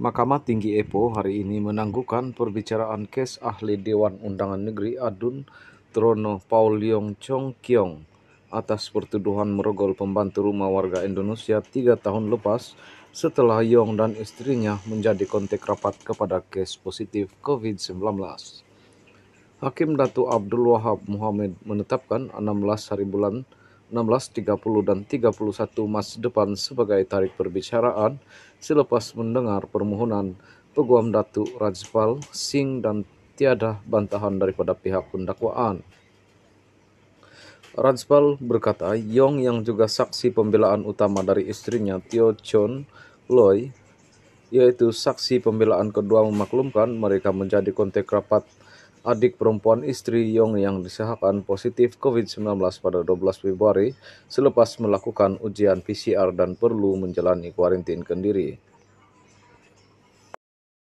Mahkamah Tinggi Epo hari ini menangguhkan perbicaraan kes ahli Dewan Undangan Negeri Adun Trono Paul Yong Chong Kiong atas pertuduhan merogol pembantu rumah warga Indonesia tiga tahun lepas setelah Yong dan istrinya menjadi kontak rapat kepada kes positif COVID-19. Hakim Datu Abdul Wahab Muhammad menetapkan 16 hari bulan 16, 30, dan 31 Mas depan sebagai tarik perbicaraan selepas mendengar permohonan Peguam datuk Rajpal Singh dan tiada bantahan daripada pihak pendakwaan. Rajpal berkata, Yong yang juga saksi pembelaan utama dari istrinya Tio Chon Loy, yaitu saksi pembelaan kedua memaklumkan mereka menjadi kontak rapat adik perempuan istri Yong yang disahkan positif COVID-19 pada 12 Februari selepas melakukan ujian PCR dan perlu menjalani kuarantin kendiri.